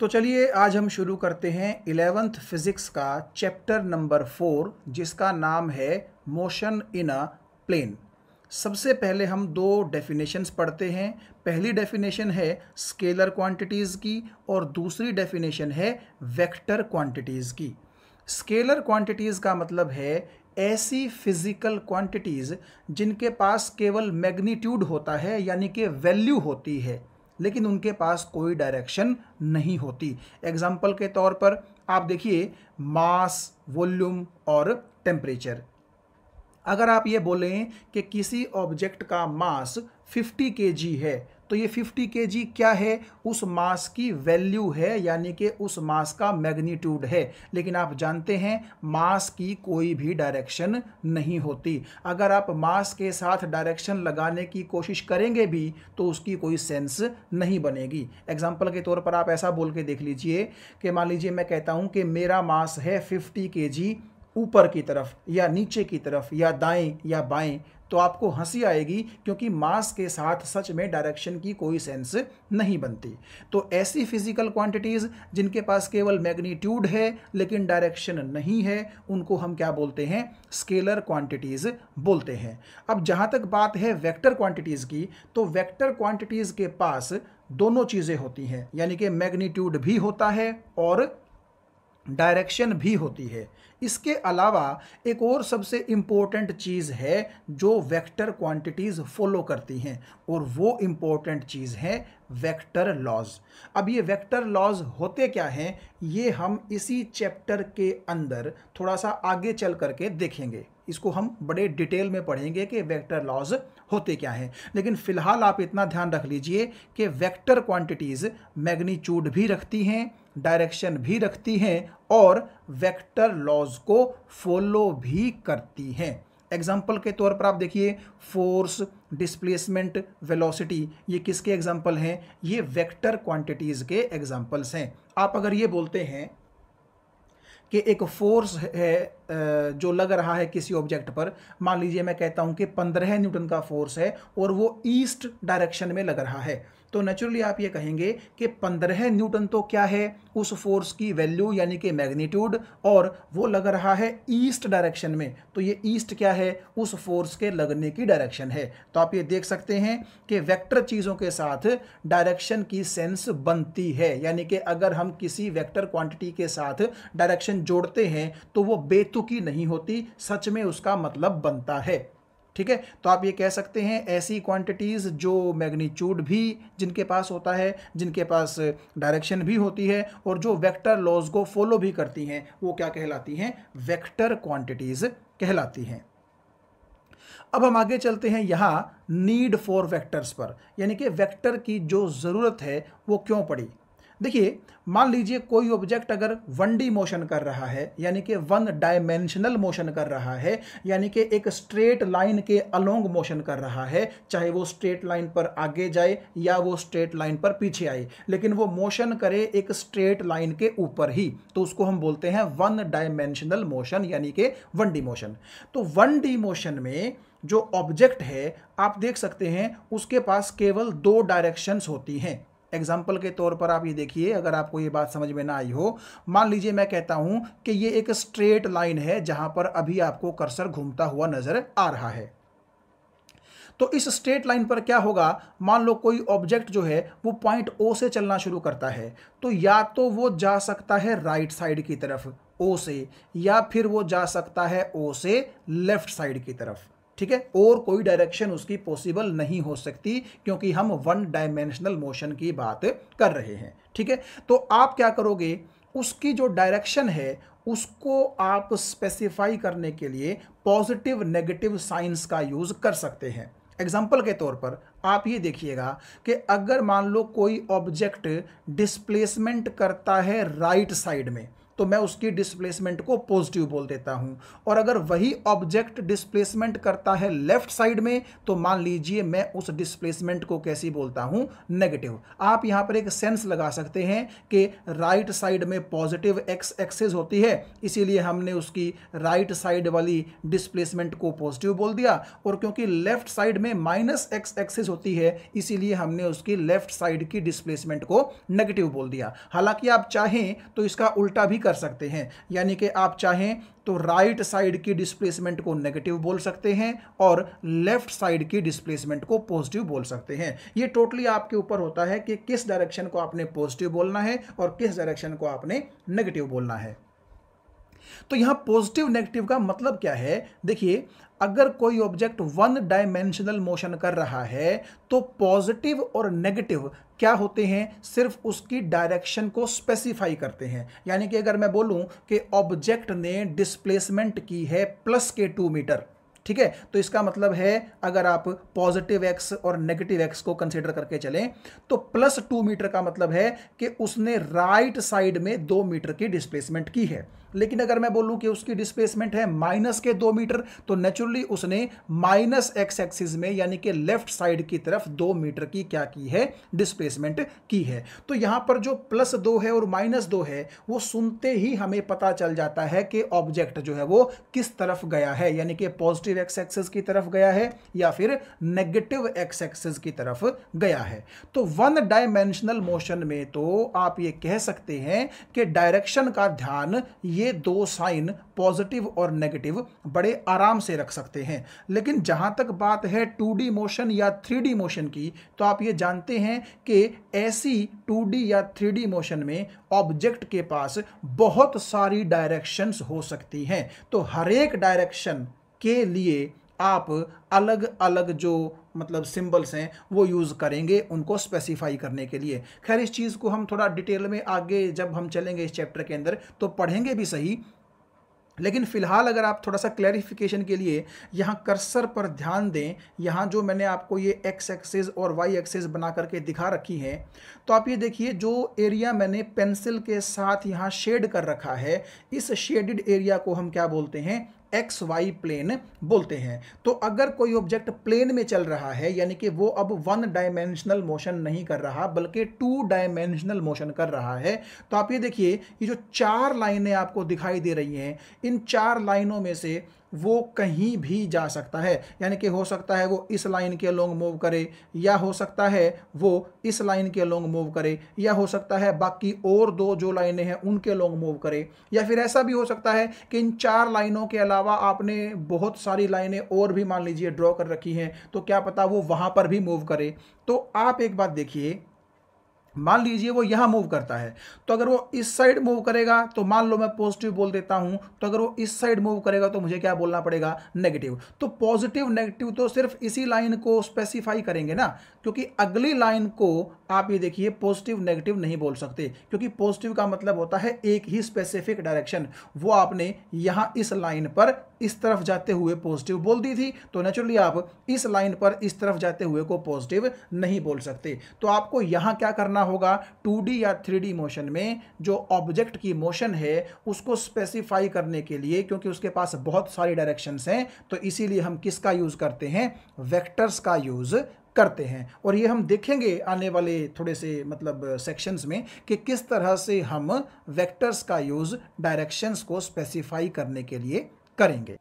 तो चलिए आज हम शुरू करते हैं इलेवेंथ फिज़िक्स का चैप्टर नंबर फोर जिसका नाम है मोशन इन अ प्लेन सबसे पहले हम दो डेफिनेशंस पढ़ते हैं पहली डेफिनेशन है स्केलर क्वांटिटीज़ की और दूसरी डेफिनेशन है वेक्टर क्वांटिटीज़ की स्केलर क्वांटिटीज़ का मतलब है ऐसी फिज़िकल क्वांटिटीज़ जिनके पास केवल मैग्नीट्यूड होता है यानी कि वैल्यू होती है लेकिन उनके पास कोई डायरेक्शन नहीं होती एग्जाम्पल के तौर पर आप देखिए मास वॉल्यूम और टेम्परेचर अगर आप ये बोलें कि किसी ऑब्जेक्ट का मास 50 के है तो ये 50 के क्या है उस मास की वैल्यू है यानी कि उस मास का मैग्नीट्यूड है लेकिन आप जानते हैं मास की कोई भी डायरेक्शन नहीं होती अगर आप मास के साथ डायरेक्शन लगाने की कोशिश करेंगे भी तो उसकी कोई सेंस नहीं बनेगी एग्जाम्पल के तौर पर आप ऐसा बोल के देख लीजिए कि मान लीजिए मैं कहता हूँ कि मेरा मास है फिफ्टी के ऊपर की तरफ या नीचे की तरफ या दाएँ या बाएँ तो आपको हंसी आएगी क्योंकि मास के साथ सच में डायरेक्शन की कोई सेंस नहीं बनती तो ऐसी फिजिकल क्वांटिटीज़ जिनके पास केवल मैग्नीट्यूड है लेकिन डायरेक्शन नहीं है उनको हम क्या बोलते हैं स्केलर क्वांटिटीज़ बोलते हैं अब जहाँ तक बात है वेक्टर क्वांटिटीज़ की तो वेक्टर क्वांटिटीज़ के पास दोनों चीज़ें होती हैं यानी कि मैग्नीट्यूड भी होता है और डायरेक्शन भी होती है इसके अलावा एक और सबसे इम्पोर्टेंट चीज़ है जो वेक्टर क्वांटिटीज़ फॉलो करती हैं और वो इम्पोर्टेंट चीज़ है वेक्टर लॉज अब ये वेक्टर लॉज होते क्या हैं ये हम इसी चैप्टर के अंदर थोड़ा सा आगे चल करके देखेंगे इसको हम बड़े डिटेल में पढ़ेंगे कि वेक्टर लॉज होते क्या हैं लेकिन फ़िलहाल आप इतना ध्यान रख लीजिए कि वेक्टर क्वांटिटीज़ मैग्नीच्यूड भी रखती हैं डायरेक्शन भी रखती हैं और वेक्टर लॉज को फॉलो भी करती हैं एग्जाम्पल के तौर पर आप देखिए फोर्स डिस्प्लेसमेंट वेलोसिटी ये किसके एग्जाम्पल हैं ये वेक्टर क्वांटिटीज़ के एग्जाम्पल्स हैं आप अगर ये बोलते हैं कि एक फोर्स है जो लग रहा है किसी ऑब्जेक्ट पर मान लीजिए मैं कहता हूँ कि पंद्रह न्यूटन का फोर्स है और वो ईस्ट डायरेक्शन में लग रहा है तो नेचुरली आप ये कहेंगे कि पंद्रह न्यूटन तो क्या है उस फोर्स की वैल्यू यानी कि मैग्नीट्यूड और वो लग रहा है ईस्ट डायरेक्शन में तो ये ईस्ट क्या है उस फोर्स के लगने की डायरेक्शन है तो आप ये देख सकते हैं कि वेक्टर चीज़ों के साथ डायरेक्शन की सेंस बनती है यानी कि अगर हम किसी वेक्टर क्वांटिटी के साथ डायरेक्शन जोड़ते हैं तो वो बेतुकी नहीं होती सच में उसका मतलब बनता है ठीक है तो आप ये कह सकते हैं ऐसी क्वांटिटीज़ जो मैग्नीट्यूड भी जिनके पास होता है जिनके पास डायरेक्शन भी होती है और जो वेक्टर लॉज को फॉलो भी करती हैं वो क्या कहलाती हैं वेक्टर क्वांटिटीज़ कहलाती हैं अब हम आगे चलते हैं यहाँ नीड फॉर वेक्टर्स पर यानी कि वेक्टर की जो ज़रूरत है वो क्यों पड़ी देखिए मान लीजिए कोई ऑब्जेक्ट अगर वन डी मोशन कर रहा है यानी कि वन डायमेंशनल मोशन कर रहा है यानी कि एक स्ट्रेट लाइन के अलोंग मोशन कर रहा है चाहे वो स्ट्रेट लाइन पर आगे जाए या वो स्ट्रेट लाइन पर पीछे आए लेकिन वो मोशन करे एक स्ट्रेट लाइन के ऊपर ही तो उसको हम बोलते हैं वन डायमेंशनल मोशन यानी कि वन डी मोशन तो वन डी मोशन में जो ऑब्जेक्ट है आप देख सकते हैं उसके पास केवल दो डायरेक्शंस होती हैं एग्जाम्पल के तौर पर आप ये देखिए अगर आपको ये बात समझ में ना आई हो मान लीजिए मैं कहता हूँ कि ये एक स्ट्रेट लाइन है जहाँ पर अभी आपको कर्सर घूमता हुआ नज़र आ रहा है तो इस स्ट्रेट लाइन पर क्या होगा मान लो कोई ऑब्जेक्ट जो है वो पॉइंट ओ से चलना शुरू करता है तो या तो वो जा सकता है राइट साइड की तरफ ओ से या फिर वो जा सकता है ओ से लेफ्ट साइड की तरफ ठीक है और कोई डायरेक्शन उसकी पॉसिबल नहीं हो सकती क्योंकि हम वन डायमेंशनल मोशन की बात कर रहे हैं ठीक है तो आप क्या करोगे उसकी जो डायरेक्शन है उसको आप स्पेसिफाई करने के लिए पॉजिटिव नेगेटिव साइंस का यूज़ कर सकते हैं एग्जाम्पल के तौर पर आप ये देखिएगा कि अगर मान लो कोई ऑब्जेक्ट डिस्प्लेसमेंट करता है राइट right साइड में तो मैं उसकी डिस्प्लेसमेंट को पॉजिटिव बोल देता हूँ और अगर वही ऑब्जेक्ट डिस्प्लेसमेंट करता है लेफ्ट साइड में तो मान लीजिए मैं उस डिस्प्लेसमेंट को कैसी बोलता हूँ नेगेटिव आप यहाँ पर एक सेंस लगा सकते हैं कि राइट साइड में पॉजिटिव एक्स एक्सेस होती है इसीलिए हमने उसकी राइट साइड वाली डिस्प्लेसमेंट को पॉजिटिव बोल दिया और क्योंकि लेफ्ट साइड में माइनस एक्स एक्सेस होती है इसीलिए हमने उसकी लेफ्ट साइड की डिस्प्लेसमेंट को नेगेटिव बोल दिया हालांकि आप चाहें तो इसका उल्टा भी कर सकते हैं यानी कि आप चाहें तो राइट साइड की डिस्प्लेसमेंट को नेगेटिव बोल सकते हैं और लेफ्ट साइड की डिस्प्लेसमेंट को पॉजिटिव बोल सकते हैं ये टोटली आपके ऊपर होता है कि किस डायरेक्शन को आपने पॉजिटिव बोलना है और किस डायरेक्शन को आपने नेगेटिव बोलना है तो यहां पॉजिटिव नेगेटिव का मतलब क्या है देखिए अगर कोई ऑब्जेक्ट वन डायमेंशनल मोशन कर रहा है तो पॉजिटिव और नेगेटिव क्या होते हैं सिर्फ उसकी डायरेक्शन को स्पेसिफाई करते हैं यानी कि अगर मैं बोलूं कि ऑब्जेक्ट ने डिस्प्लेसमेंट की है प्लस के टू मीटर ठीक है तो इसका मतलब है अगर आप पॉजिटिव एक्स और नेगेटिव एक्स को कंसिडर करके चलें तो प्लस टू मीटर का मतलब है कि उसने राइट right साइड में दो मीटर की डिस्प्लेसमेंट की है लेकिन अगर मैं बोलूं कि उसकी डिस्प्लेसमेंट है माइनस के दो मीटर तो नेचुरली उसने माइनस एक्स एक्सिस में यानी कि लेफ्ट साइड की तरफ दो मीटर की क्या की है डिस्प्लेसमेंट की है तो यहां पर जो प्लस दो है और माइनस दो है वो सुनते ही हमें पता चल जाता है कि ऑब्जेक्ट जो है वो किस तरफ गया है यानी कि पॉजिटिव एक्स एक्सिस की तरफ गया है या फिर नेगेटिव एक्स एक्सिस की तरफ गया है तो वन डायमेंशनल मोशन में तो आप ये कह सकते हैं कि डायरेक्शन का ध्यान ये दो साइन पॉजिटिव और नेगेटिव बड़े आराम से रख सकते हैं लेकिन जहां तक बात है टू मोशन या थ्री मोशन की तो आप ये जानते हैं कि ऐसी टू या थ्री मोशन में ऑब्जेक्ट के पास बहुत सारी डायरेक्शंस हो सकती हैं तो हर एक डायरेक्शन के लिए आप अलग अलग जो मतलब सिंबल्स हैं वो यूज़ करेंगे उनको स्पेसिफाई करने के लिए खैर इस चीज़ को हम थोड़ा डिटेल में आगे जब हम चलेंगे इस चैप्टर के अंदर तो पढ़ेंगे भी सही लेकिन फ़िलहाल अगर आप थोड़ा सा क्लैरिफिकेशन के लिए यहाँ कर्सर पर ध्यान दें यहाँ जो मैंने आपको ये एक्स एक्सेस और वाई एक्सेस बना करके दिखा रखी है तो आप ये देखिए जो एरिया मैंने पेंसिल के साथ यहाँ शेड कर रखा है इस शेडेड एरिया को हम क्या बोलते हैं एक्स वाई प्लेन बोलते हैं तो अगर कोई ऑब्जेक्ट प्लेन में चल रहा है यानी कि वो अब वन डायमेंशनल मोशन नहीं कर रहा बल्कि टू डायमेंशनल मोशन कर रहा है तो आप ये देखिए ये जो चार लाइनें आपको दिखाई दे रही हैं इन चार लाइनों में से वो कहीं भी जा सकता है यानी कि हो सकता है वो इस लाइन के लॉन्ग मूव करे या हो सकता है वो इस लाइन के लॉन्ग मूव करे या हो सकता है बाकी और दो जो लाइनें हैं उनके लॉन्ग मूव करे या फिर ऐसा भी हो सकता है कि इन चार लाइनों के अलावा आपने बहुत सारी लाइनें और भी मान लीजिए ड्रॉ कर रखी हैं तो क्या पता वो वहाँ पर भी मूव करे तो आप एक बात देखिए मान लीजिए वो यहाँ मूव करता है तो अगर वो इस साइड मूव करेगा तो मान लो मैं पॉजिटिव बोल देता हूँ तो अगर वो इस साइड मूव करेगा तो मुझे क्या बोलना पड़ेगा नेगेटिव तो पॉजिटिव नेगेटिव तो सिर्फ इसी लाइन को स्पेसिफाई करेंगे ना क्योंकि अगली लाइन को आप ये देखिए पॉजिटिव नेगेटिव नहीं बोल सकते क्योंकि पॉजिटिव का मतलब होता है एक ही स्पेसिफिक डायरेक्शन वो आपने यहाँ इस लाइन पर इस तरफ जाते हुए पॉजिटिव बोल दी थी तो नेचुरली आप इस लाइन पर इस तरफ जाते हुए को पॉजिटिव नहीं बोल सकते तो आपको यहाँ क्या करना होगा टू या थ्री मोशन में जो ऑब्जेक्ट की मोशन है उसको स्पेसिफाई करने के लिए क्योंकि उसके पास बहुत सारी डायरेक्शंस हैं तो इसीलिए हम किसका यूज़ करते हैं वेक्टर्स का यूज़ करते हैं और ये हम देखेंगे आने वाले थोड़े से मतलब सेक्शंस में कि किस तरह से हम वेक्टर्स का यूज़ डायरेक्शंस को स्पेसिफाई करने के लिए करेंगे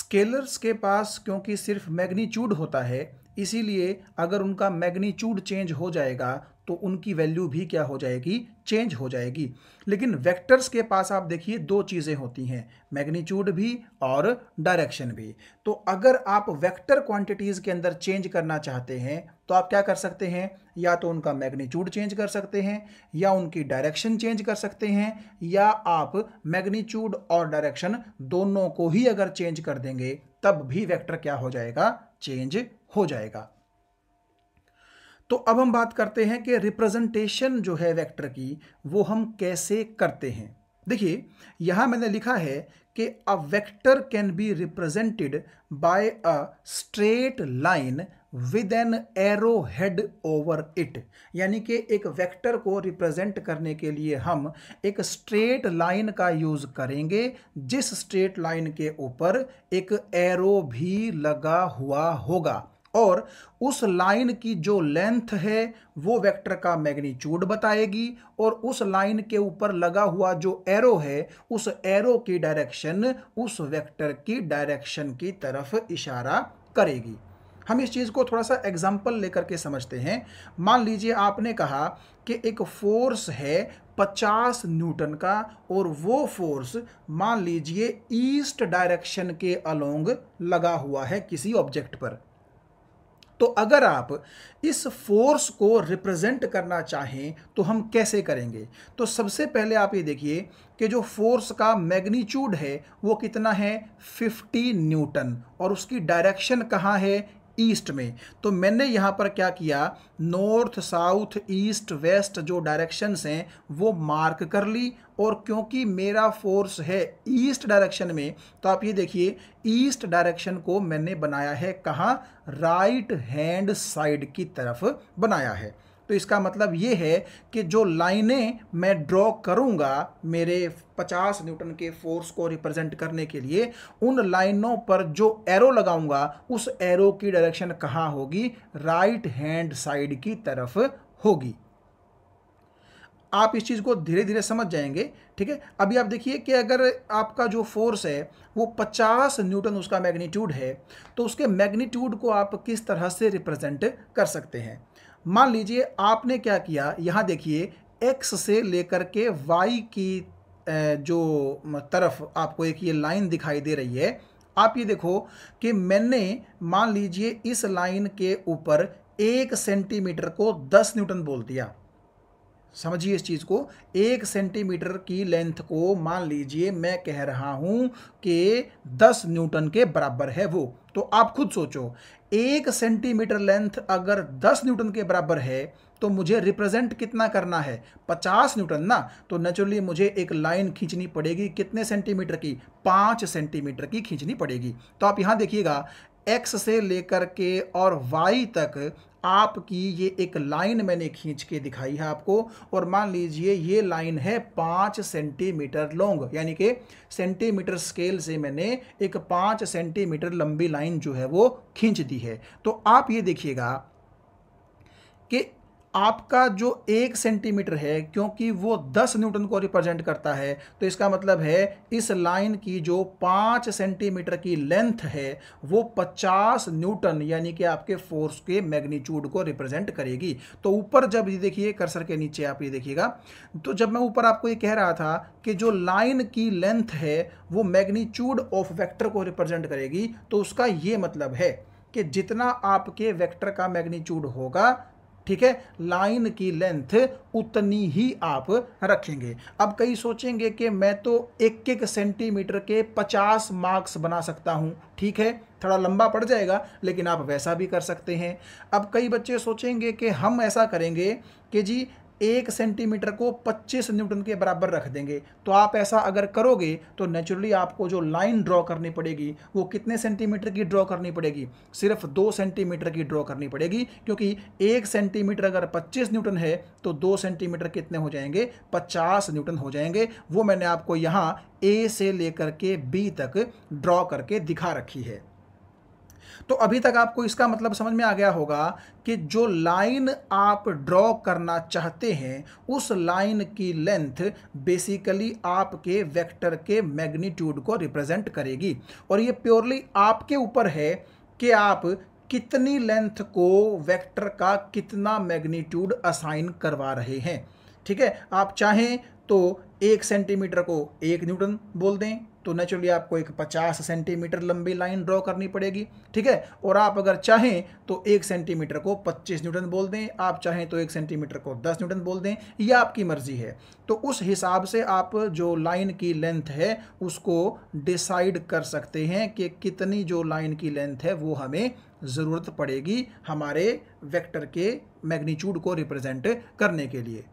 स्केलर्स के पास क्योंकि सिर्फ मैग्नीट्यूड होता है इसीलिए अगर उनका मैग्नीच्यूड चेंज हो जाएगा तो उनकी वैल्यू भी क्या हो जाएगी चेंज हो जाएगी लेकिन वेक्टर्स के पास आप देखिए दो चीज़ें होती हैं मैग्नीच्यूड भी और डायरेक्शन भी तो अगर आप वेक्टर क्वांटिटीज़ के अंदर चेंज करना चाहते हैं तो आप क्या कर सकते हैं या तो उनका मैग्नीच्यूड चेंज कर सकते हैं या उनकी डायरेक्शन चेंज कर सकते हैं या आप मैग्नीच्यूड और डायरेक्शन दोनों को ही अगर चेंज कर देंगे तब भी वैक्टर क्या हो जाएगा चेंज हो जाएगा तो अब हम बात करते हैं कि रिप्रेजेंटेशन जो है वेक्टर की वो हम कैसे करते हैं देखिए यहां मैंने लिखा है कि a vector can be represented by a straight line with an arrow head over it यानी कि एक वेक्टर को रिप्रेजेंट करने के लिए हम एक स्ट्रेट लाइन का यूज़ करेंगे जिस स्ट्रेट लाइन के ऊपर एक एरो भी लगा हुआ होगा और उस लाइन की जो लेंथ है वो वेक्टर का मैग्नीट्यूड बताएगी और उस लाइन के ऊपर लगा हुआ जो एरो है उस एरो की डायरेक्शन उस वेक्टर की डायरेक्शन की तरफ इशारा करेगी हम इस चीज़ को थोड़ा सा एग्जाम्पल लेकर के समझते हैं मान लीजिए आपने कहा कि एक फोर्स है 50 न्यूटन का और वो फोर्स मान लीजिए ईस्ट डायरेक्शन के अलोंग लगा हुआ है किसी ऑब्जेक्ट पर तो अगर आप इस फोर्स को रिप्रेजेंट करना चाहें तो हम कैसे करेंगे तो सबसे पहले आप ये देखिए कि जो फोर्स का मैग्नीट्यूड है वो कितना है 50 न्यूटन और उसकी डायरेक्शन कहाँ है ईस्ट में तो मैंने यहाँ पर क्या किया नॉर्थ साउथ ईस्ट वेस्ट जो डायरेक्शंस हैं वो मार्क कर ली और क्योंकि मेरा फोर्स है ईस्ट डायरेक्शन में तो आप ये देखिए ईस्ट डायरेक्शन को मैंने बनाया है कहाँ राइट हैंड साइड की तरफ बनाया है तो इसका मतलब ये है कि जो लाइनें मैं ड्रॉ करूँगा मेरे 50 न्यूटन के फोर्स को रिप्रेजेंट करने के लिए उन लाइनों पर जो एरो लगाऊंगा उस एरो की डायरेक्शन कहाँ होगी राइट हैंड साइड की तरफ होगी आप इस चीज़ को धीरे धीरे समझ जाएंगे ठीक है अभी आप देखिए कि अगर आपका जो फोर्स है वो 50 न्यूटन उसका मैग्नीट्यूड है तो उसके मैग्नीट्यूड को आप किस तरह से रिप्रेजेंट कर सकते हैं मान लीजिए आपने क्या किया यहाँ देखिए एक्स से लेकर के वाई की जो तरफ आपको एक ये लाइन दिखाई दे रही है आप ये देखो कि मैंने मान लीजिए इस लाइन के ऊपर एक सेंटीमीटर को दस न्यूटन बोल दिया समझिए इस चीज़ को एक सेंटीमीटर की लेंथ को मान लीजिए मैं कह रहा हूँ कि दस न्यूटन के बराबर है वो तो आप खुद सोचो एक सेंटीमीटर लेंथ अगर दस न्यूटन के बराबर है तो मुझे रिप्रेजेंट कितना करना है पचास न्यूटन ना तो नेचुरली मुझे एक लाइन खींचनी पड़ेगी कितने सेंटीमीटर की पाँच सेंटीमीटर की खींचनी पड़ेगी तो आप यहाँ देखिएगा एक्स से लेकर के और वाई तक आपकी ये एक लाइन मैंने खींच के दिखाई है आपको और मान लीजिए ये लाइन है पाँच सेंटीमीटर लॉन्ग यानी कि सेंटीमीटर स्केल से मैंने एक पाँच सेंटीमीटर लंबी लाइन जो है वो खींच दी है तो आप ये देखिएगा कि आपका जो एक सेंटीमीटर है क्योंकि वो दस न्यूटन को रिप्रेजेंट करता है तो इसका मतलब है इस लाइन की जो पाँच सेंटीमीटर की लेंथ है वो पचास न्यूटन यानी कि आपके फोर्स के मैग्नीट्यूड को रिप्रेजेंट करेगी तो ऊपर जब ये देखिए कर्सर के नीचे आप ये देखिएगा तो जब मैं ऊपर आपको ये कह रहा था कि जो लाइन की लेंथ है वो मैग्नीच्यूड ऑफ वैक्टर को रिप्रेजेंट करेगी तो उसका ये मतलब है कि जितना आपके वेक्टर का मैग्नीच्यूड होगा ठीक है लाइन की लेंथ उतनी ही आप रखेंगे अब कई सोचेंगे कि मैं तो एक एक सेंटीमीटर के 50 मार्क्स बना सकता हूं ठीक है थोड़ा लंबा पड़ जाएगा लेकिन आप वैसा भी कर सकते हैं अब कई बच्चे सोचेंगे कि हम ऐसा करेंगे कि जी एक सेंटीमीटर को 25 न्यूटन के बराबर रख देंगे तो आप ऐसा अगर करोगे तो नेचुरली आपको जो लाइन ड्रॉ करनी पड़ेगी वो कितने सेंटीमीटर की ड्रॉ करनी पड़ेगी सिर्फ दो सेंटीमीटर की ड्रॉ करनी पड़ेगी क्योंकि एक सेंटीमीटर अगर पच्चीस न्यूटन है तो दो सेंटीमीटर कितने हो जाएंगे पचास न्यूटन हो जाएंगे वो मैंने आपको यहाँ ए से लेकर के बी तक ड्रॉ करके दिखा रखी है तो अभी तक आपको इसका मतलब समझ में आ गया होगा कि जो लाइन आप ड्रॉ करना चाहते हैं उस लाइन की लेंथ बेसिकली आपके वेक्टर के मैग्नीट्यूड को रिप्रेजेंट करेगी और ये प्योरली आपके ऊपर है कि आप कितनी लेंथ को वेक्टर का कितना मैग्नीट्यूड असाइन करवा रहे हैं ठीक है आप चाहें तो एक सेंटीमीटर को एक न्यूटन बोल दें तो नेचुरली आपको एक 50 सेंटीमीटर लंबी लाइन ड्रॉ करनी पड़ेगी ठीक है और आप अगर चाहें तो एक सेंटीमीटर को 25 न्यूटन बोल दें आप चाहें तो एक सेंटीमीटर को 10 न्यूटन बोल दें यह आपकी मर्जी है तो उस हिसाब से आप जो लाइन की लेंथ है उसको डिसाइड कर सकते हैं कि कितनी जो लाइन की लेंथ है वो हमें ज़रूरत पड़ेगी हमारे वैक्टर के मैग्नीच्यूड को रिप्रजेंट करने के लिए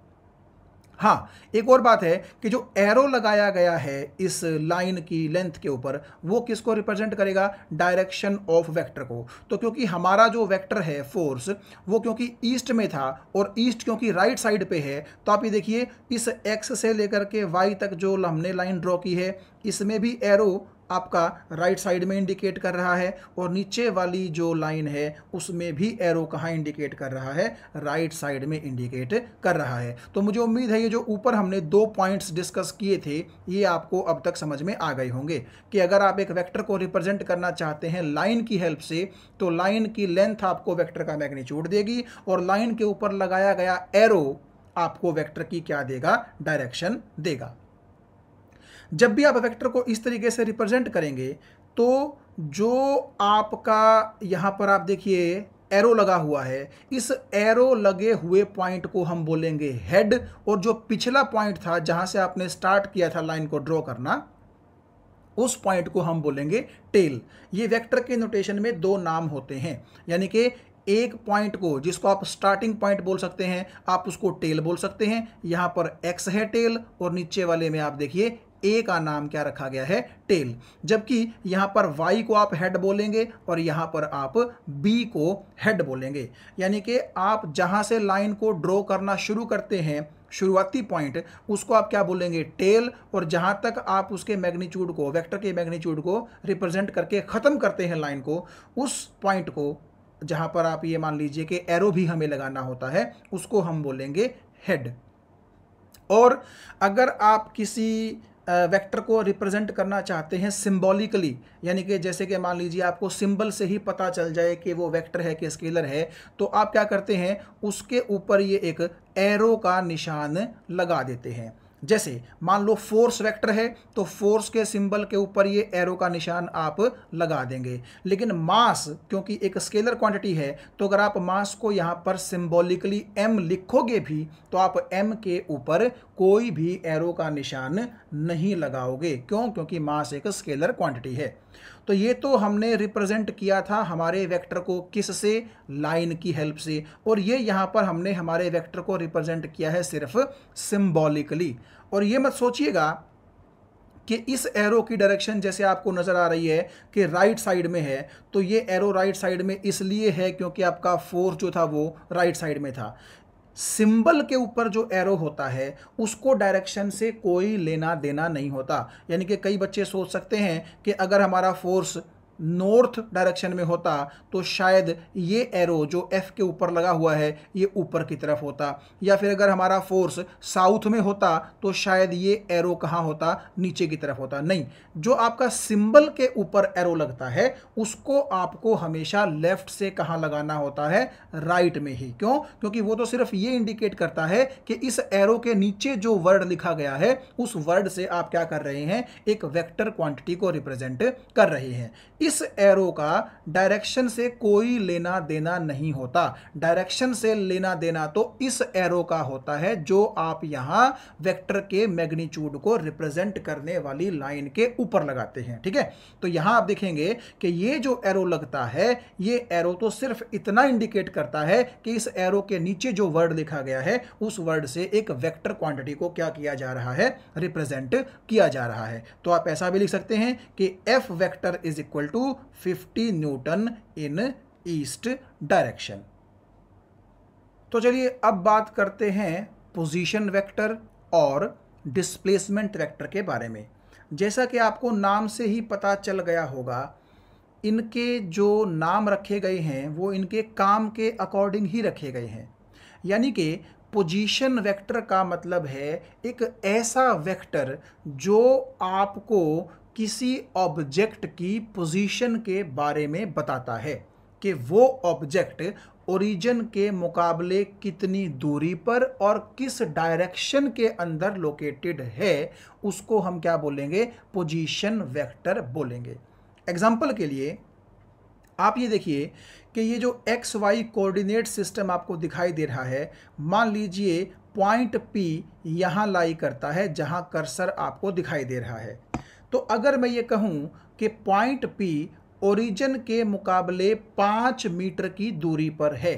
हाँ एक और बात है कि जो एरो लगाया गया है इस लाइन की लेंथ के ऊपर वो किसको रिप्रेजेंट करेगा डायरेक्शन ऑफ वेक्टर को तो क्योंकि हमारा जो वेक्टर है फोर्स वो क्योंकि ईस्ट में था और ईस्ट क्योंकि राइट साइड पे है तो आप ये देखिए इस एक्स से लेकर के वाई तक जो हमने लाइन ड्रॉ की है इसमें भी एरो आपका राइट साइड में इंडिकेट कर रहा है और नीचे वाली जो लाइन है उसमें भी एरो कहाँ इंडिकेट कर रहा है राइट साइड में इंडिकेट कर रहा है तो मुझे उम्मीद है ये जो ऊपर हमने दो पॉइंट्स डिस्कस किए थे ये आपको अब तक समझ में आ गए होंगे कि अगर आप एक वेक्टर को रिप्रेजेंट करना चाहते हैं लाइन की हेल्प से तो लाइन की लेंथ आपको वैक्टर का मैग्नीच्यूड देगी और लाइन के ऊपर लगाया गया एरो आपको वैक्टर की क्या देगा डायरेक्शन देगा जब भी आप वेक्टर को इस तरीके से रिप्रेजेंट करेंगे तो जो आपका यहाँ पर आप देखिए एरो लगा हुआ है इस एरो लगे हुए पॉइंट को हम बोलेंगे हेड और जो पिछला पॉइंट था जहाँ से आपने स्टार्ट किया था लाइन को ड्रॉ करना उस पॉइंट को हम बोलेंगे टेल ये वेक्टर के नोटेशन में दो नाम होते हैं यानी कि एक पॉइंट को जिसको आप स्टार्टिंग पॉइंट बोल सकते हैं आप उसको टेल बोल सकते हैं यहाँ पर एक्स है टेल और नीचे वाले में आप देखिए ए का नाम क्या रखा गया है टेल जबकि यहाँ पर वाई को आप हेड बोलेंगे और यहाँ पर आप बी को हेड बोलेंगे यानी कि आप जहाँ से लाइन को ड्रॉ करना शुरू करते हैं शुरुआती पॉइंट उसको आप क्या बोलेंगे टेल और जहाँ तक आप उसके मैग्नीट्यूड को वेक्टर के मैग्नीट्यूड को रिप्रेजेंट करके ख़त्म करते हैं लाइन को उस पॉइंट को जहाँ पर आप ये मान लीजिए कि एरो भी हमें लगाना होता है उसको हम बोलेंगे हेड और अगर आप किसी वेक्टर को रिप्रेजेंट करना चाहते हैं सिंबॉलिकली यानी कि जैसे कि मान लीजिए आपको सिंबल से ही पता चल जाए कि वो वेक्टर है कि स्केलर है तो आप क्या करते हैं उसके ऊपर ये एक एरो का निशान लगा देते हैं जैसे मान लो फोर्स वेक्टर है तो फोर्स के सिंबल के ऊपर ये एरो का निशान आप लगा देंगे लेकिन मास क्योंकि एक स्केलर क्वांटिटी है तो अगर आप मास को यहाँ पर सिंबॉलिकली एम लिखोगे भी तो आप एम के ऊपर कोई भी एरो का निशान नहीं लगाओगे क्यों क्योंकि मास एक स्केलर क्वांटिटी है तो ये तो हमने रिप्रेजेंट किया था हमारे वेक्टर को किस से लाइन की हेल्प से और ये यहाँ पर हमने हमारे वेक्टर को रिप्रेजेंट किया है सिर्फ सिम्बॉलिकली और ये मत सोचिएगा कि इस एरो की डायरेक्शन जैसे आपको नज़र आ रही है कि राइट साइड में है तो ये एरो राइट साइड में इसलिए है क्योंकि आपका फोर्स जो था वो राइट साइड में था सिंबल के ऊपर जो एरो होता है उसको डायरेक्शन से कोई लेना देना नहीं होता यानी कि कई बच्चे सोच सकते हैं कि अगर हमारा फोर्स नॉर्थ डायरेक्शन में होता तो शायद ये एरो जो एफ के ऊपर लगा हुआ है ये ऊपर की तरफ होता या फिर अगर हमारा फोर्स साउथ में होता तो शायद ये एरो कहाँ होता नीचे की तरफ होता नहीं जो आपका सिंबल के ऊपर एरो लगता है उसको आपको हमेशा लेफ्ट से कहाँ लगाना होता है राइट में ही क्यों क्योंकि वो तो सिर्फ ये इंडिकेट करता है कि इस एरो के नीचे जो वर्ड लिखा गया है उस वर्ड से आप क्या कर रहे हैं एक वैक्टर क्वांटिटी को रिप्रेजेंट कर रहे हैं इस एरो का डायरेक्शन से कोई लेना देना नहीं होता डायरेक्शन से लेना देना तो इस एरो का होता है जो आप यहां वेक्टर के मैग्नीट्यूड को रिप्रेजेंट करने वाली लाइन के ऊपर लगाते हैं ठीक है तो यहां आप देखेंगे कि ये जो एरो लगता है ये एरो तो सिर्फ इतना इंडिकेट करता है कि इस एरो के नीचे जो वर्ड लिखा गया है उस वर्ड से एक वेक्टर क्वांटिटी को क्या किया जा रहा है रिप्रेजेंट किया जा रहा है तो आप ऐसा भी लिख सकते हैं कि F vector is equal to to 50 newton in east direction तो चलिए अब बात करते हैं पोजीशन वेक्टर और डिस्प्लेसमेंट वेक्टर के बारे में जैसा कि आपको नाम से ही पता चल गया होगा इनके जो नाम रखे गए हैं वो इनके काम के अकॉर्डिंग ही रखे गए हैं यानी कि पोजीशन वेक्टर का मतलब है एक ऐसा वेक्टर जो आपको किसी ऑब्जेक्ट की पोजीशन के बारे में बताता है कि वो ऑब्जेक्ट ओरिजिन के मुकाबले कितनी दूरी पर और किस डायरेक्शन के अंदर लोकेटेड है उसको हम क्या बोलेंगे पोजीशन वेक्टर बोलेंगे एग्जाम्पल के लिए आप ये देखिए कि ये जो एक्स वाई कोऑर्डिनेट सिस्टम आपको दिखाई दे रहा है मान लीजिए पॉइंट पी यहाँ लाई करता है जहाँ कर्सर आपको दिखाई दे रहा है तो अगर मैं ये कहूँ कि पॉइंट पी ओरिजन के मुकाबले पाँच मीटर की दूरी पर है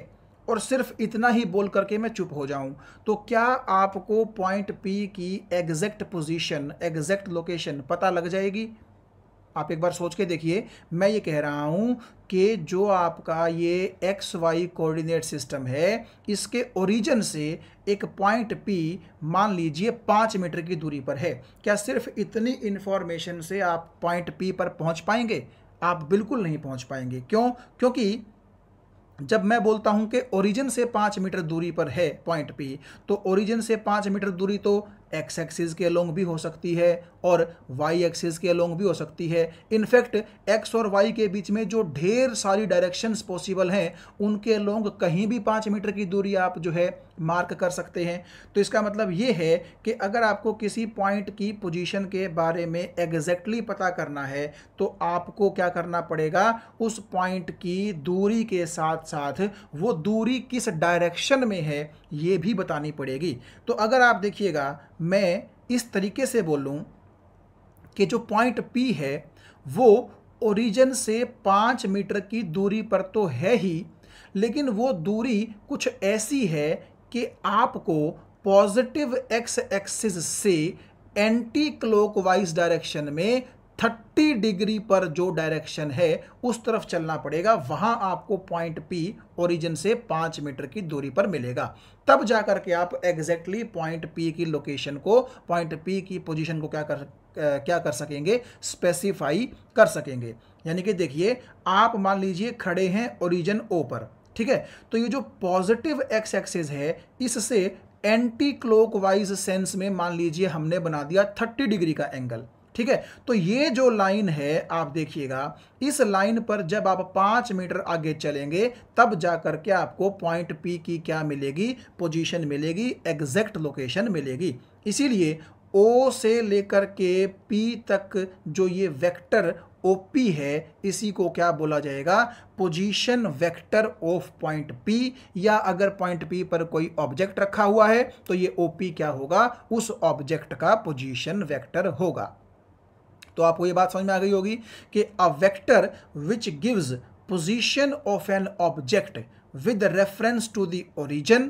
और सिर्फ इतना ही बोल करके मैं चुप हो जाऊं तो क्या आपको पॉइंट पी की एग्जैक्ट पोजीशन एग्जैक्ट लोकेशन पता लग जाएगी आप एक बार सोच के देखिए मैं ये कह रहा हूँ कि जो आपका ये एक्स वाई कोऑर्डिनेट सिस्टम है इसके ओरिजिन से एक पॉइंट पी मान लीजिए पाँच मीटर की दूरी पर है क्या सिर्फ इतनी इन्फॉर्मेशन से आप पॉइंट पी पर पहुँच पाएंगे आप बिल्कुल नहीं पहुँच पाएंगे क्यों क्योंकि जब मैं बोलता हूं कि ओरिजिन से पाँच मीटर दूरी पर है पॉइंट पी तो ओरिजिन से पाँच मीटर दूरी तो एक्स एक्सिस के अलोंग भी हो सकती है और वाई एक्सिस के अलोंग भी हो सकती है इनफैक्ट एक्स और वाई के बीच में जो ढेर सारी डायरेक्शंस पॉसिबल हैं उनके अलोंग कहीं भी पाँच मीटर की दूरी आप जो है मार्क कर सकते हैं तो इसका मतलब ये है कि अगर आपको किसी पॉइंट की पोजीशन के बारे में एग्जैक्टली पता करना है तो आपको क्या करना पड़ेगा उस पॉइंट की दूरी के साथ साथ वो दूरी किस डायरेक्शन में है ये भी बतानी पड़ेगी तो अगर आप देखिएगा मैं इस तरीके से बोलूँ कि जो पॉइंट पी है वो ओरिजिन से पाँच मीटर की दूरी पर तो है ही लेकिन वो दूरी कुछ ऐसी है कि आपको पॉजिटिव एक्स एक्सिस से एंटी क्लॉकवाइज डायरेक्शन में थर्टी डिग्री पर जो डायरेक्शन है उस तरफ चलना पड़ेगा वहां आपको पॉइंट पी ओरिजिन से पाँच मीटर की दूरी पर मिलेगा तब जाकर के आप एग्जैक्टली पॉइंट पी की लोकेशन को पॉइंट पी की पोजीशन को क्या कर क्या कर सकेंगे स्पेसिफाई कर सकेंगे यानी कि देखिए आप मान लीजिए खड़े हैं ओरिजिन ओ पर ठीक है तो ये जो पॉजिटिव एक्स एक्सेस है इससे एंटी क्लोकवाइज सेंस में मान लीजिए हमने बना दिया थर्टी डिग्री का एंगल ठीक है तो ये जो लाइन है आप देखिएगा इस लाइन पर जब आप पाँच मीटर आगे चलेंगे तब जाकर के आपको पॉइंट पी की क्या मिलेगी पोजीशन मिलेगी एग्जैक्ट लोकेशन मिलेगी इसीलिए ओ से लेकर के पी तक जो ये वेक्टर ओ पी है इसी को क्या बोला जाएगा position vector of point P या अगर पॉइंट पी पर कोई ऑब्जेक्ट रखा हुआ है तो ये ओ पी क्या होगा उस ऑब्जेक्ट का पोजीशन वेक्टर होगा तो आपको ये बात समझ में आ गई होगी कि a vector which gives position of an object with reference to the origin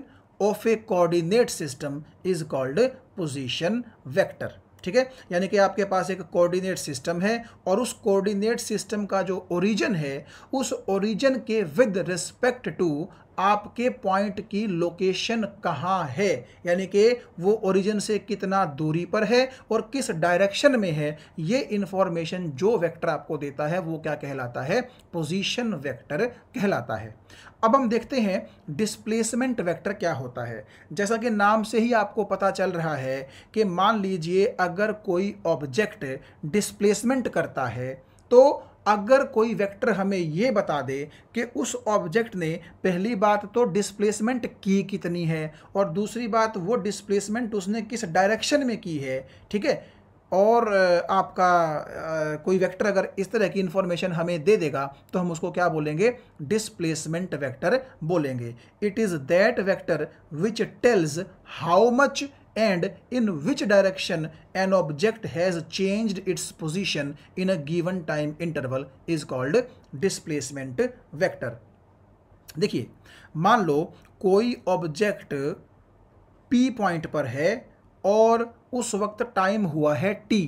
of a coordinate system is called position vector ठीक है यानी कि आपके पास एक कोऑर्डिनेट सिस्टम है और उस कोऑर्डिनेट सिस्टम का जो ओरिजन है उस ओरिजन के विद रिस्पेक्ट टू आपके पॉइंट की लोकेशन कहाँ है यानी कि वो ओरिजिन से कितना दूरी पर है और किस डायरेक्शन में है ये इन्फॉर्मेशन जो वेक्टर आपको देता है वो क्या कहलाता है पोजीशन वेक्टर कहलाता है अब हम देखते हैं डिस्प्लेसमेंट वेक्टर क्या होता है जैसा कि नाम से ही आपको पता चल रहा है कि मान लीजिए अगर कोई ऑब्जेक्ट डिस्प्लेसमेंट करता है तो अगर कोई वेक्टर हमें ये बता दे कि उस ऑब्जेक्ट ने पहली बात तो डिस्प्लेसमेंट की कितनी है और दूसरी बात वो डिस्प्लेसमेंट उसने किस डायरेक्शन में की है ठीक है और आपका कोई वेक्टर अगर इस तरह की इन्फॉर्मेशन हमें दे देगा तो हम उसको क्या बोलेंगे डिस्प्लेसमेंट वेक्टर बोलेंगे it is that vector which tells how much and in which direction an object has changed its position in a given time interval is called displacement vector. देखिए मान लो कोई ऑब्जेक्ट P पॉइंट पर है और उस वक्त time हुआ है T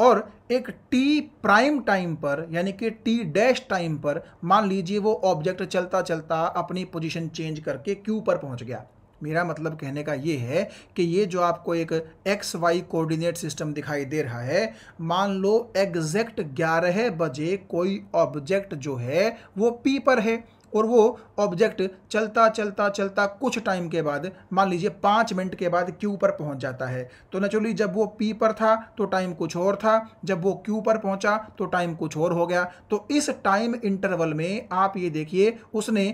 और एक टी प्राइम टाइम पर यानी कि टी डैश टाइम पर मान लीजिए वो ऑब्जेक्ट चलता चलता अपनी पोजीशन चेंज करके क्यू पर पहुंच गया मेरा मतलब कहने का ये है कि ये जो आपको एक एक्स वाई कोऑर्डिनेट सिस्टम दिखाई दे रहा है मान लो एग्जैक्ट ग्यारह बजे कोई ऑब्जेक्ट जो है वो पी पर है और वो ऑब्जेक्ट चलता चलता चलता कुछ टाइम के बाद मान लीजिए पाँच मिनट के बाद क्यू पर पहुंच जाता है तो नेचुरली जब वो पी पर था तो टाइम कुछ और था जब वो क्यू पर पहुंचा तो टाइम कुछ और हो गया तो इस टाइम इंटरवल में आप ये देखिए उसने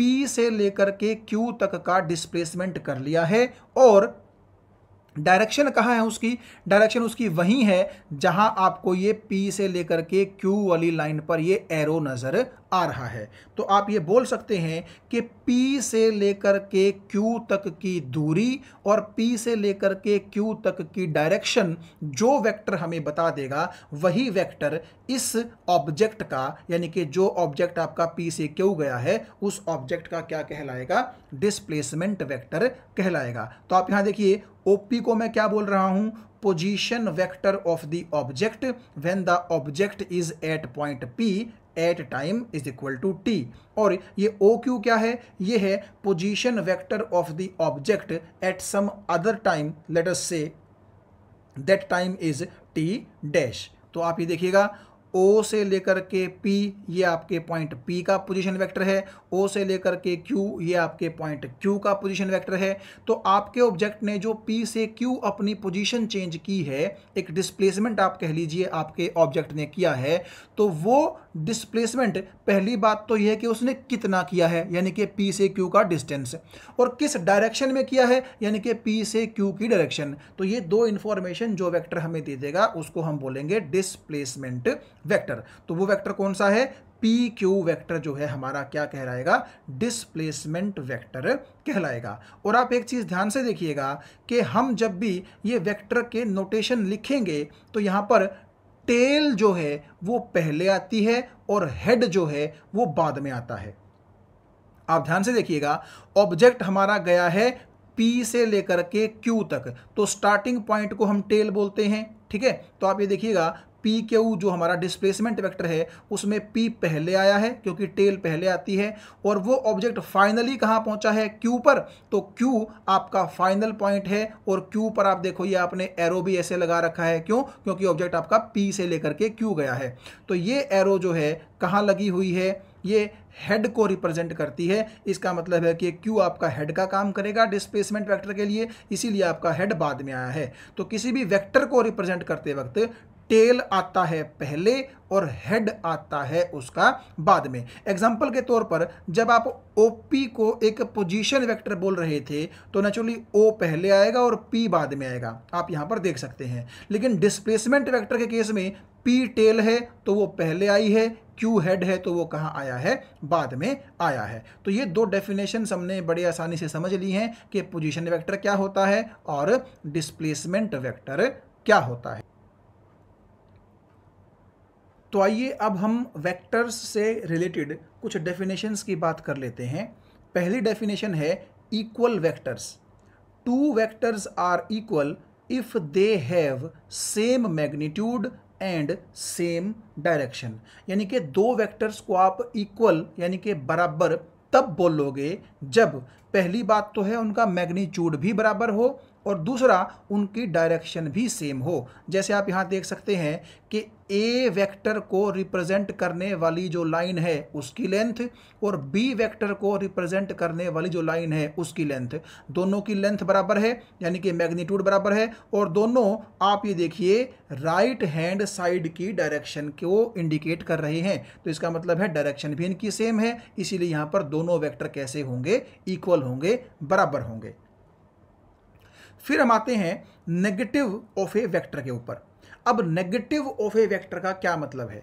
पी से लेकर के क्यू तक का डिस्प्लेसमेंट कर लिया है और डायरेक्शन कहाँ है उसकी डायरेक्शन उसकी वही है जहाँ आपको ये पी से लेकर के क्यू वाली लाइन पर ये एरो नज़र आ रहा है तो आप ये बोल सकते हैं कि पी से लेकर के क्यू तक की दूरी और पी से लेकर के क्यू तक की डायरेक्शन जो वेक्टर हमें बता देगा वही वेक्टर इस ऑब्जेक्ट का यानी कि जो ऑब्जेक्ट आपका पी से क्यू गया है उस ऑब्जेक्ट का क्या कहलाएगा डिसप्लेसमेंट वैक्टर कहलाएगा तो आप यहाँ देखिए ओपी को मैं क्या बोल रहा हूं position vector of the object when the object is at point P at time is equal to T और ये ओ क्यू क्या है ये है position vector of the object at some other time let us say that time is T dash तो आप ये देखिएगा ओ से लेकर के पी ये आपके पॉइंट पी का पोजीशन वेक्टर है ओ से लेकर के क्यू ये आपके पॉइंट क्यू का पोजीशन वेक्टर है तो आपके ऑब्जेक्ट ने जो पी से क्यू अपनी पोजीशन चेंज की है एक डिस्प्लेसमेंट आप कह लीजिए आपके ऑब्जेक्ट ने किया है तो वो डिस्प्लेसमेंट पहली बात तो यह कि उसने कितना किया है यानी कि पी से क्यू का डिस्टेंस और किस डायरेक्शन में किया है यानी कि पी से क्यू की डायरेक्शन तो ये दो इन्फॉर्मेशन जो वैक्टर हमें दे देगा उसको हम बोलेंगे डिस्प्लेसमेंट वैक्टर तो वो वैक्टर कौन सा है पी क्यू वैक्टर जो है हमारा क्या कहलाएगा डिस्प्लेसमेंट वैक्टर कहलाएगा और आप एक चीज़ ध्यान से देखिएगा कि हम जब भी ये वैक्टर के नोटेशन लिखेंगे तो यहाँ पर टेल जो है वो पहले आती है और हेड जो है वो बाद में आता है आप ध्यान से देखिएगा ऑब्जेक्ट हमारा गया है पी से लेकर के क्यू तक तो स्टार्टिंग पॉइंट को हम टेल बोलते हैं ठीक है तो आप ये देखिएगा पी क्यू जो हमारा डिस्प्लेसमेंट वेक्टर है उसमें पी पहले आया है क्योंकि टेल पहले आती है और वो ऑब्जेक्ट फाइनली कहाँ पहुँचा है क्यू पर तो क्यू आपका फाइनल पॉइंट है और क्यू पर आप देखो ये आपने एरो भी ऐसे लगा रखा है क्यों क्योंकि ऑब्जेक्ट आपका पी से लेकर के क्यू गया है तो ये एरो जो है कहाँ लगी हुई है ये हेड को रिप्रेजेंट करती है इसका मतलब है कि क्यू आपका हेड का काम करेगा डिस्प्लेसमेंट वेक्टर के लिए इसीलिए आपका हेड बाद में आया है तो किसी भी वेक्टर को रिप्रेजेंट करते वक्त टेल आता है पहले और हेड आता है उसका बाद में एग्जाम्पल के तौर पर जब आप ओ पी को एक पोजीशन वेक्टर बोल रहे थे तो नेचुरली ओ पहले आएगा और पी बाद में आएगा आप यहाँ पर देख सकते हैं लेकिन डिस्प्लेसमेंट वेक्टर के केस में पी टेल है तो वो पहले आई है क्यू हेड है तो वो कहाँ आया है बाद में आया है तो ये दो डेफिनेशन हमने बड़ी आसानी से समझ ली हैं कि पोजिशन वैक्टर क्या होता है और डिस्प्लेसमेंट वैक्टर क्या होता है तो आइए अब हम वेक्टर्स से रिलेटेड कुछ डेफिनेशंस की बात कर लेते हैं पहली डेफिनेशन है equal vectors two vectors are equal if they have same magnitude and same direction यानी कि दो वेक्टर्स को आप इक्वल यानी कि बराबर तब बोलोगे जब पहली बात तो है उनका मैग्नीट्यूड भी बराबर हो और दूसरा उनकी डायरेक्शन भी सेम हो जैसे आप यहाँ देख सकते हैं कि ए वेक्टर को रिप्रेजेंट करने वाली जो लाइन है उसकी लेंथ और बी वेक्टर को रिप्रेजेंट करने वाली जो लाइन है उसकी लेंथ दोनों की लेंथ बराबर है यानी कि मैग्नीट्यूड बराबर है और दोनों आप ये देखिए राइट हैंड साइड की डायरेक्शन को इंडिकेट कर रहे हैं तो इसका मतलब है डायरेक्शन भी इनकी सेम है इसीलिए यहाँ पर दोनों वैक्टर कैसे होंगे इक्वल होंगे बराबर होंगे फिर हम आते हैं नेगेटिव ऑफ ए वेक्टर के ऊपर अब नेगेटिव ऑफ ए वेक्टर का क्या मतलब है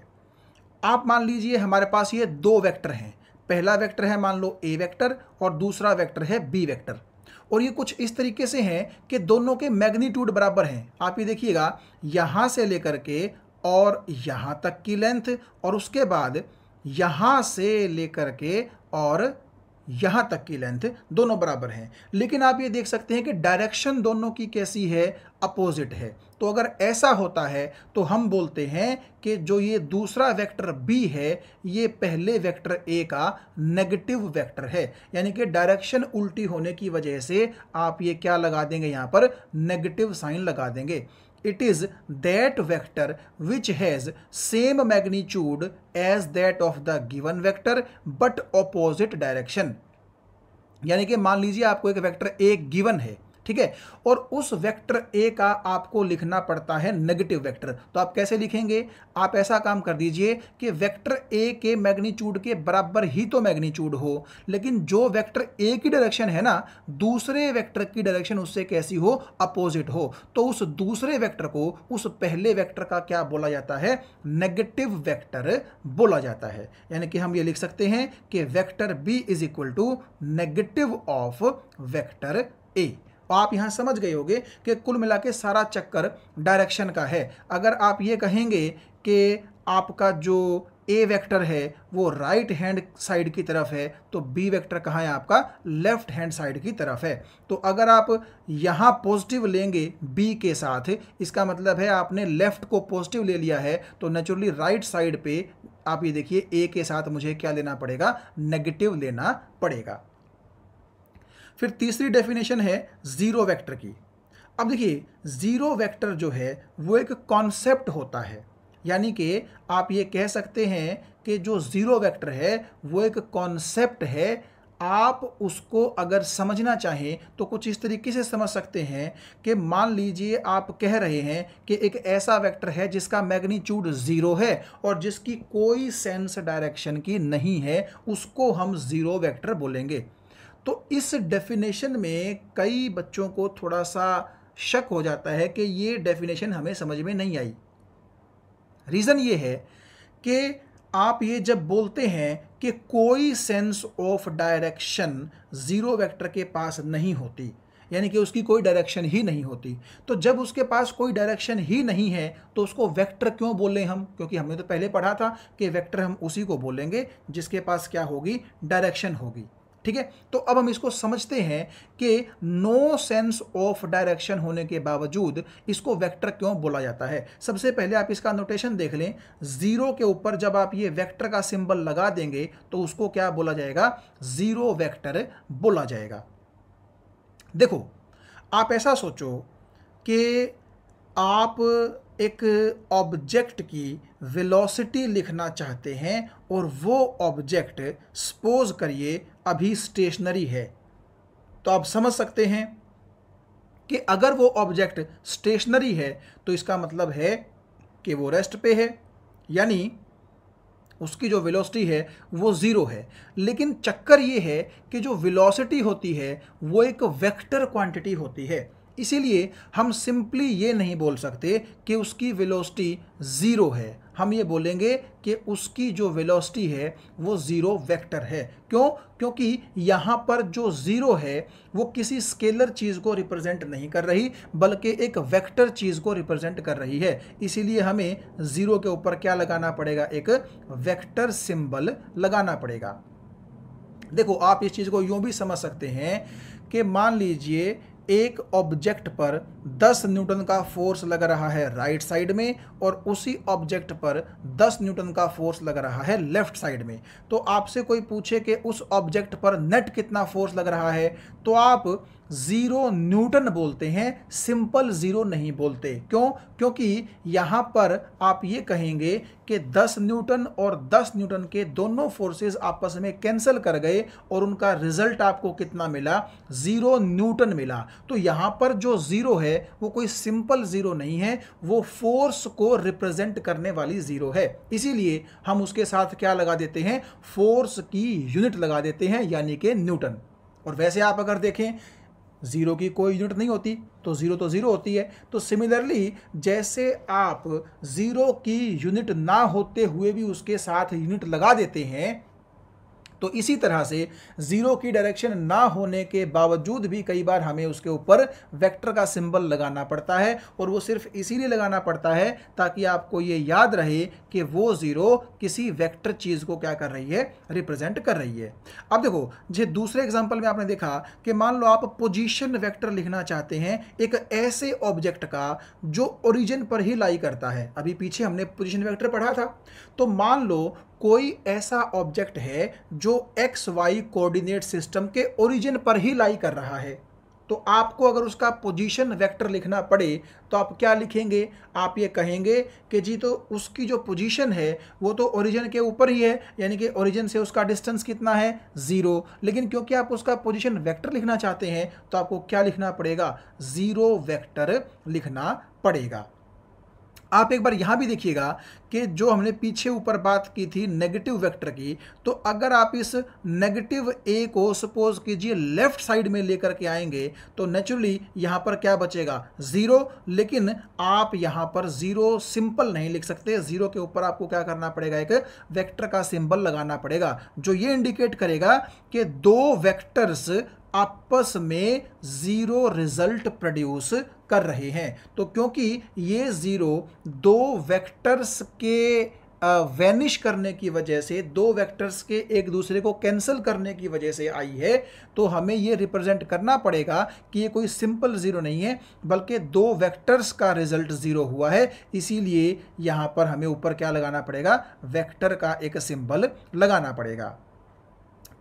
आप मान लीजिए हमारे पास ये दो वेक्टर हैं पहला वेक्टर है मान लो ए वेक्टर और दूसरा वेक्टर है बी वेक्टर और ये कुछ इस तरीके से हैं कि दोनों के मैग्नीट्यूड बराबर हैं आप ये देखिएगा यहाँ से लेकर के और यहाँ तक की लेंथ और उसके बाद यहाँ से लेकर के और यहाँ तक की लेंथ दोनों बराबर हैं लेकिन आप ये देख सकते हैं कि डायरेक्शन दोनों की कैसी है अपोजिट है तो अगर ऐसा होता है तो हम बोलते हैं कि जो ये दूसरा वेक्टर बी है ये पहले वेक्टर ए का नेगेटिव वेक्टर है यानी कि डायरेक्शन उल्टी होने की वजह से आप ये क्या लगा देंगे यहाँ पर नेगेटिव साइन लगा देंगे it is that vector which has same magnitude as that of the given vector but opposite direction यानी कि मान लीजिए आपको एक वेक्टर ए गिवन है ठीक है और उस वेक्टर ए का आपको लिखना पड़ता है नेगेटिव वेक्टर तो आप कैसे लिखेंगे आप ऐसा काम कर दीजिए कि वेक्टर ए के मैग्नीट्यूड के बराबर ही तो मैग्नीट्यूड हो लेकिन जो वेक्टर ए की डायरेक्शन है ना दूसरे वेक्टर की डायरेक्शन उससे कैसी हो अपोजिट हो तो उस दूसरे वेक्टर को उस पहले वेक्टर का क्या बोला जाता है नेगेटिव वेक्टर बोला जाता है यानी कि हम ये लिख सकते हैं कि vector B is equal to negative of vector A आप यहाँ समझ गए होगे कि कुल मिला के सारा चक्कर डायरेक्शन का है अगर आप ये कहेंगे कि आपका जो ए वेक्टर है वो राइट हैंड साइड की तरफ है तो बी वेक्टर कहाँ है आपका लेफ्ट हैंड साइड की तरफ है तो अगर आप यहाँ पॉजिटिव लेंगे बी के साथ इसका मतलब है आपने लेफ्ट को पॉजिटिव ले लिया है तो नेचुरली राइट साइड पे आप ये देखिए ए के साथ मुझे क्या लेना पड़ेगा नेगेटिव लेना पड़ेगा फिर तीसरी डेफिनेशन है ज़ीरो वेक्टर की अब देखिए ज़ीरो वेक्टर जो है वो एक कॉन्सेप्ट होता है यानी कि आप ये कह सकते हैं कि जो ज़ीरो वेक्टर है वो एक कॉन्सेप्ट है आप उसको अगर समझना चाहें तो कुछ इस तरीके से समझ सकते हैं कि मान लीजिए आप कह रहे हैं कि एक ऐसा वेक्टर है जिसका मैग्नीट्यूड ज़ीरो है और जिसकी कोई सेंस डायरेक्शन की नहीं है उसको हम ज़ीरो वेक्टर बोलेंगे तो इस डेफिनेशन में कई बच्चों को थोड़ा सा शक हो जाता है कि ये डेफिनेशन हमें समझ में नहीं आई रीज़न ये है कि आप ये जब बोलते हैं कि कोई sense of direction zero vector के पास नहीं होती यानी कि उसकी कोई डायरेक्शन ही नहीं होती तो जब उसके पास कोई डायरेक्शन ही नहीं है तो उसको वेक्टर क्यों बोलें हम क्योंकि हमने तो पहले पढ़ा था कि वेक्टर हम उसी को बोलेंगे जिसके पास क्या होगी डायरेक्शन होगी ठीक है तो अब हम इसको समझते हैं कि नो सेंस ऑफ डायरेक्शन होने के बावजूद इसको वेक्टर क्यों बोला जाता है सबसे पहले आप इसका नोटेशन देख लें ज़ीरो के ऊपर जब आप ये वेक्टर का सिंबल लगा देंगे तो उसको क्या बोला जाएगा ज़ीरो वेक्टर बोला जाएगा देखो आप ऐसा सोचो कि आप एक ऑब्जेक्ट की वेलोसिटी लिखना चाहते हैं और वो ऑब्जेक्ट सपोज करिए अभी स्टेशनरी है तो आप समझ सकते हैं कि अगर वो ऑब्जेक्ट स्टेशनरी है तो इसका मतलब है कि वो रेस्ट पे है यानी उसकी जो वेलोसिटी है वो ज़ीरो है लेकिन चक्कर ये है कि जो वेलोसिटी होती है वो एक वेक्टर क्वांटिटी होती है इसीलिए हम सिंपली ये नहीं बोल सकते कि उसकी वेलोसिटी ज़ीरो है हम ये बोलेंगे कि उसकी जो वेलोसिटी है वो ज़ीरो वेक्टर है क्यों क्योंकि यहाँ पर जो ज़ीरो है वो किसी स्केलर चीज़ को रिप्रेजेंट नहीं कर रही बल्कि एक वेक्टर चीज़ को रिप्रेजेंट कर रही है इसीलिए हमें ज़ीरो के ऊपर क्या लगाना पड़ेगा एक वेक्टर सिंबल लगाना पड़ेगा देखो आप इस चीज़ को यूँ भी समझ सकते हैं कि मान लीजिए एक ऑब्जेक्ट पर 10 न्यूटन का फोर्स लग रहा है राइट साइड में और उसी ऑब्जेक्ट पर 10 न्यूटन का फोर्स लग रहा है लेफ्ट साइड में तो आपसे कोई पूछे कि उस ऑब्जेक्ट पर नेट कितना फोर्स लग रहा है तो आप ज़ीरो न्यूटन बोलते हैं सिंपल ज़ीरो नहीं बोलते क्यों क्योंकि यहाँ पर आप ये कहेंगे कि 10 न्यूटन और 10 न्यूटन के दोनों फोर्सेस आपस में कैंसिल कर गए और उनका रिजल्ट आपको कितना मिला ज़ीरो न्यूटन मिला तो यहाँ पर जो ज़ीरो है वो कोई सिंपल ज़ीरो नहीं है वो फोर्स को रिप्रेजेंट करने वाली ज़ीरो है इसीलिए हम उसके साथ क्या लगा देते हैं फोर्स की यूनिट लगा देते हैं यानी कि न्यूटन और वैसे आप अगर देखें ज़ीरो की कोई यूनिट नहीं होती तो ज़ीरो तो ज़ीरो होती है तो सिमिलरली जैसे आप ज़ीरो की यूनिट ना होते हुए भी उसके साथ यूनिट लगा देते हैं तो इसी तरह से ज़ीरो की डायरेक्शन ना होने के बावजूद भी कई बार हमें उसके ऊपर वेक्टर का सिंबल लगाना पड़ता है और वो सिर्फ इसीलिए लगाना पड़ता है ताकि आपको ये याद रहे कि वो ज़ीरो किसी वेक्टर चीज़ को क्या कर रही है रिप्रेजेंट कर रही है अब देखो जो दूसरे एग्जाम्पल में आपने देखा कि मान लो आप पोजिशन वैक्टर लिखना चाहते हैं एक ऐसे ऑब्जेक्ट का जो ओरिजिन पर ही लाई करता है अभी पीछे हमने पोजिशन वैक्टर पढ़ा था तो मान लो कोई ऐसा ऑब्जेक्ट है जो एक्स वाई कोऑर्डिनेट सिस्टम के ओरिजिन पर ही लाई कर रहा है तो आपको अगर उसका पोजीशन वेक्टर लिखना पड़े तो आप क्या लिखेंगे आप ये कहेंगे कि जी तो उसकी जो पोजीशन है वो तो ओरिजिन के ऊपर ही है यानी कि ओरिजिन से उसका डिस्टेंस कितना है ज़ीरो लेकिन क्योंकि आप उसका पोजीशन वेक्टर लिखना चाहते हैं तो आपको क्या लिखना पड़ेगा ज़ीरो वेक्टर लिखना पड़ेगा आप एक बार यहां भी देखिएगा कि जो हमने पीछे ऊपर बात की थी नेगेटिव वेक्टर की तो अगर आप इस नेगेटिव ए को सपोज कीजिए लेफ्ट साइड में लेकर के आएंगे तो नेचुरली यहाँ पर क्या बचेगा ज़ीरो लेकिन आप यहाँ पर ज़ीरो सिंपल नहीं लिख सकते ज़ीरो के ऊपर आपको क्या करना पड़ेगा एक वेक्टर का सिंबल लगाना पड़ेगा जो ये इंडिकेट करेगा कि दो वैक्टर्स आपस में ज़ीरो रिजल्ट प्रोड्यूस कर रहे हैं तो क्योंकि ये ज़ीरो दो वेक्टर्स के वैनिश करने की वजह से दो वेक्टर्स के एक दूसरे को कैंसिल करने की वजह से आई है तो हमें ये रिप्रेजेंट करना पड़ेगा कि ये कोई सिंपल ज़ीरो नहीं है बल्कि दो वेक्टर्स का रिजल्ट ज़ीरो हुआ है इसीलिए यहाँ पर हमें ऊपर क्या लगाना पड़ेगा वेक्टर का एक सिंबल लगाना पड़ेगा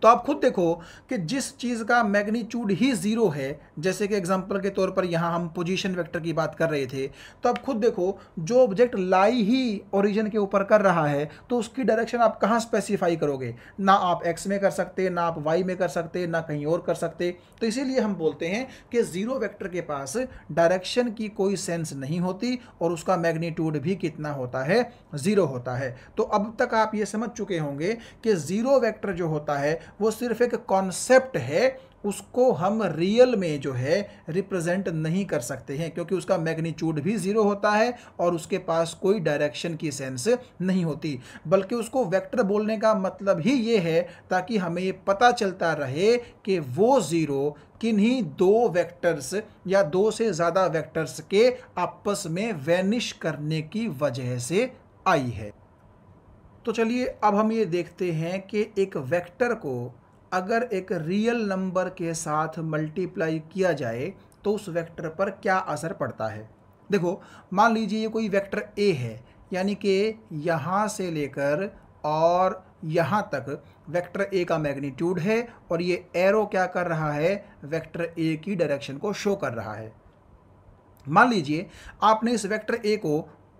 तो आप खुद देखो कि जिस चीज़ का मैग्नीट्यूड ही ज़ीरो है जैसे कि एग्जाम्पल के तौर पर यहाँ हम पोजीशन वेक्टर की बात कर रहे थे तो आप खुद देखो जो ऑब्जेक्ट लाई ही ओरिजिन के ऊपर कर रहा है तो उसकी डायरेक्शन आप कहाँ स्पेसिफाई करोगे ना आप एक्स में कर सकते ना आप वाई में कर सकते ना कहीं और कर सकते तो इसीलिए हम बोलते हैं कि ज़ीरो वैक्टर के पास डायरेक्शन की कोई सेंस नहीं होती और उसका मैग्नीट्यूड भी कितना होता है ज़ीरो होता है तो अब तक आप ये समझ चुके होंगे कि ज़ीरो वैक्टर जो होता है वो सिर्फ एक कॉन्सेप्ट है उसको हम रियल में जो है रिप्रेजेंट नहीं कर सकते हैं क्योंकि उसका मैग्नीट्यूड भी ज़ीरो होता है और उसके पास कोई डायरेक्शन की सेंस नहीं होती बल्कि उसको वेक्टर बोलने का मतलब ही ये है ताकि हमें ये पता चलता रहे कि वो ज़ीरो किन्हीं दो वेक्टर्स या दो से ज़्यादा वेक्टर्स के आपस में वैनिश करने की वजह से आई है तो चलिए अब हम ये देखते हैं कि एक वेक्टर को अगर एक रियल नंबर के साथ मल्टीप्लाई किया जाए तो उस वेक्टर पर क्या असर पड़ता है देखो मान लीजिए ये कोई वेक्टर ए है यानी कि यहाँ से लेकर और यहाँ तक वेक्टर ए का मैग्नीट्यूड है और ये एरो क्या कर रहा है वेक्टर ए की डायरेक्शन को शो कर रहा है मान लीजिए आपने इस वेक्टर ए को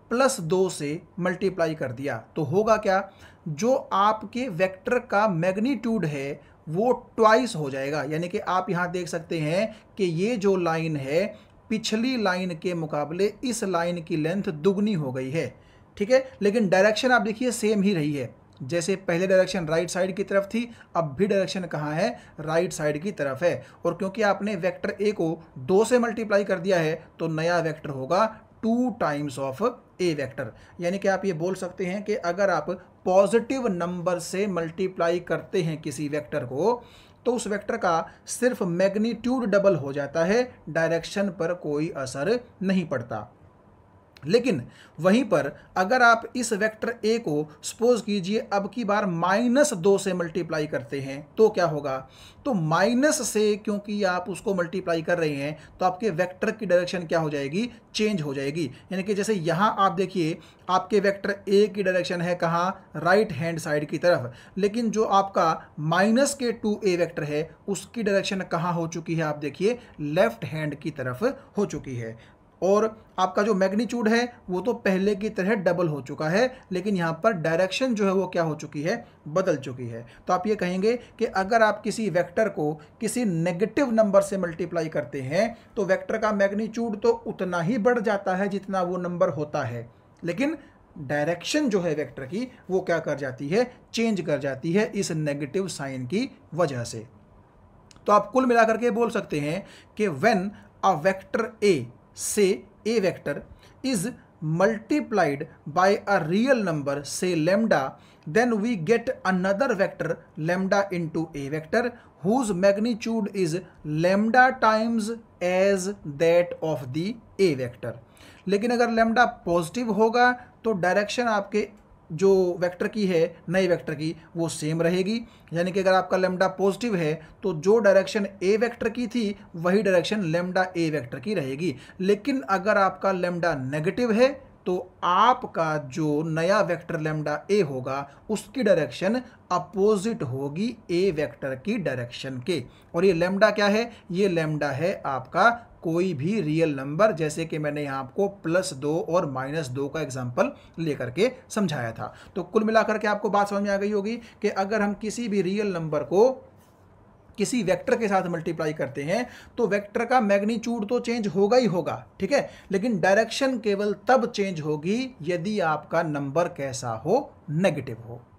प्लस दो से मल्टीप्लाई कर दिया तो होगा क्या जो आपके वेक्टर का मैग्नीट्यूड है वो ट्वाइस हो जाएगा यानी कि आप यहाँ देख सकते हैं कि ये जो लाइन है पिछली लाइन के मुकाबले इस लाइन की लेंथ दुगनी हो गई है ठीक है लेकिन डायरेक्शन आप देखिए सेम ही रही है जैसे पहले डायरेक्शन राइट साइड की तरफ थी अब भी डायरेक्शन कहाँ है राइट साइड की तरफ है और क्योंकि आपने वेक्टर ए को दो से मल्टीप्लाई कर दिया है तो नया वेक्टर होगा two times of A vector यानी कि आप ये बोल सकते हैं कि अगर आप पॉजिटिव नंबर से मल्टीप्लाई करते हैं किसी वेक्टर को तो उस वेक्टर का सिर्फ मैग्नीट्यूड डबल हो जाता है डायरेक्शन पर कोई असर नहीं पड़ता लेकिन वहीं पर अगर आप इस वेक्टर ए को सपोज कीजिए अब की बार माइनस दो से मल्टीप्लाई करते हैं तो क्या होगा तो माइनस से क्योंकि आप उसको मल्टीप्लाई कर रहे हैं तो आपके वेक्टर की डायरेक्शन क्या हो जाएगी चेंज हो जाएगी यानी कि जैसे यहाँ आप देखिए आपके वेक्टर ए की डायरेक्शन है कहाँ राइट हैंड साइड की तरफ लेकिन जो आपका माइनस के टू ए वैक्टर है उसकी डायरेक्शन कहाँ हो चुकी है आप देखिए लेफ्ट हैंड की तरफ हो चुकी है और आपका जो मैग्नीट्यूड है वो तो पहले की तरह डबल हो चुका है लेकिन यहाँ पर डायरेक्शन जो है वो क्या हो चुकी है बदल चुकी है तो आप ये कहेंगे कि अगर आप किसी वेक्टर को किसी नेगेटिव नंबर से मल्टीप्लाई करते हैं तो वेक्टर का मैग्नीट्यूड तो उतना ही बढ़ जाता है जितना वो नंबर होता है लेकिन डायरेक्शन जो है वैक्टर की वो क्या कर जाती है चेंज कर जाती है इस नेगेटिव साइन की वजह से तो आप कुल मिलाकर के बोल सकते हैं कि वेन अ वैक्टर ए से A vector is multiplied by a real number से lambda then we get another vector lambda into A vector whose magnitude is lambda times as that of the A vector लेकिन अगर lambda positive होगा तो direction आपके जो vector की है नए वेक्टर की वो सेम रहेगी यानी कि अगर आपका लेमडा पॉजिटिव है तो जो डायरेक्शन ए वेक्टर की थी वही डायरेक्शन लेमडा ए वेक्टर की रहेगी लेकिन अगर आपका लेमडा नेगेटिव है तो आपका जो नया वेक्टर लेमडा ए होगा उसकी डायरेक्शन अपोजिट होगी ए वेक्टर की डायरेक्शन के और ये लेमडा क्या है ये लेमडा है आपका कोई भी रियल नंबर जैसे कि मैंने यहाँ आपको प्लस दो और माइनस दो का एग्जाम्पल लेकर के समझाया था तो कुल मिलाकर के आपको बात समझ में आ गई होगी कि अगर हम किसी भी रियल नंबर को किसी वेक्टर के साथ मल्टीप्लाई करते हैं तो वेक्टर का मैग्नीच्यूड तो चेंज होगा ही होगा ठीक है लेकिन डायरेक्शन केवल तब चेंज होगी यदि आपका नंबर कैसा हो नेगेटिव हो